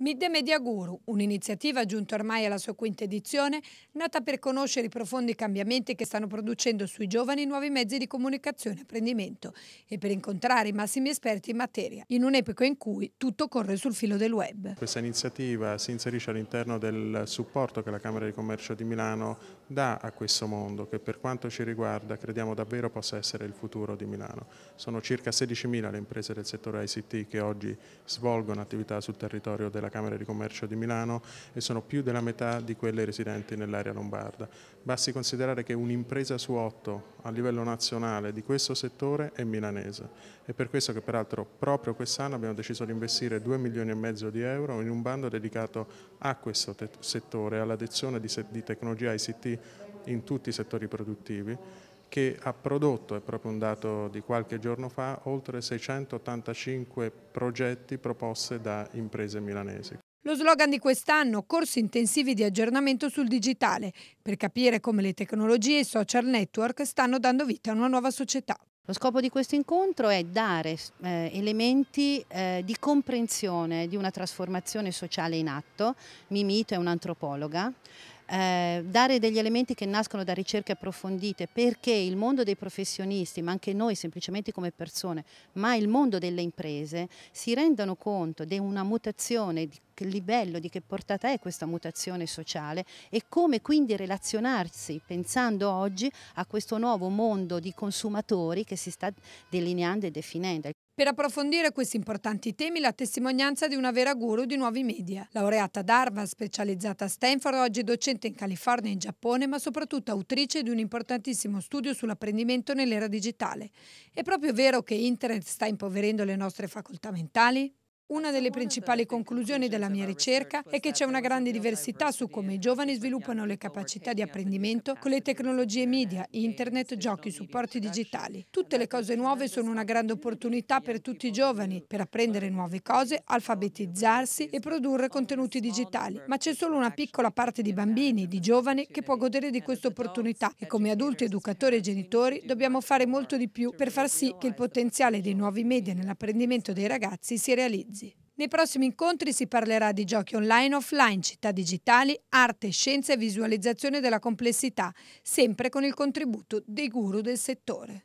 Midde Media Guru, un'iniziativa giunta ormai alla sua quinta edizione, nata per conoscere i profondi cambiamenti che stanno producendo sui giovani nuovi mezzi di comunicazione e apprendimento e per incontrare i massimi esperti in materia, in un'epoca in cui tutto corre sul filo del web. Questa iniziativa si inserisce all'interno del supporto che la Camera di Commercio di Milano dà a questo mondo, che per quanto ci riguarda crediamo davvero possa essere il futuro di Milano. Sono circa 16.000 le imprese del settore ICT che oggi svolgono attività sul territorio della della Camera di Commercio di Milano e sono più della metà di quelle residenti nell'area lombarda. Basti considerare che un'impresa su otto a livello nazionale di questo settore è milanese. È per questo che peraltro proprio quest'anno abbiamo deciso di investire 2 milioni e mezzo di euro in un bando dedicato a questo settore, all'adezione di, di tecnologia ICT in tutti i settori produttivi che ha prodotto, è proprio un dato di qualche giorno fa, oltre 685 progetti proposti da imprese milanesi. Lo slogan di quest'anno, corsi intensivi di aggiornamento sul digitale, per capire come le tecnologie e i social network stanno dando vita a una nuova società. Lo scopo di questo incontro è dare eh, elementi eh, di comprensione di una trasformazione sociale in atto. Mimito è un'antropologa eh, dare degli elementi che nascono da ricerche approfondite perché il mondo dei professionisti, ma anche noi semplicemente come persone, ma il mondo delle imprese si rendano conto di una mutazione di che livello, di che portata è questa mutazione sociale e come quindi relazionarsi pensando oggi a questo nuovo mondo di consumatori che si sta delineando e definendo. Per approfondire questi importanti temi la testimonianza di una vera guru di nuovi media. Laureata ad Harvard, specializzata a Stanford, oggi docente in California e in Giappone, ma soprattutto autrice di un importantissimo studio sull'apprendimento nell'era digitale. È proprio vero che Internet sta impoverendo le nostre facoltà mentali? Una delle principali conclusioni della mia ricerca è che c'è una grande diversità su come i giovani sviluppano le capacità di apprendimento con le tecnologie media, internet, giochi, supporti digitali. Tutte le cose nuove sono una grande opportunità per tutti i giovani per apprendere nuove cose, alfabetizzarsi e produrre contenuti digitali. Ma c'è solo una piccola parte di bambini, di giovani, che può godere di questa opportunità e come adulti, educatori e genitori dobbiamo fare molto di più per far sì che il potenziale dei nuovi media nell'apprendimento dei ragazzi si realizzi. Nei prossimi incontri si parlerà di giochi online e offline, città digitali, arte, scienza e visualizzazione della complessità, sempre con il contributo dei guru del settore.